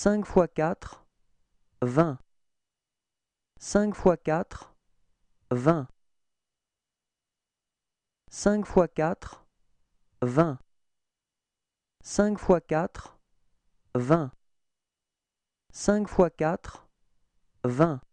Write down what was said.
5 x 4, 20. 5 x 4, 20. 5 x 4, 20. 5 x 4, 20. 5 x 4, 20.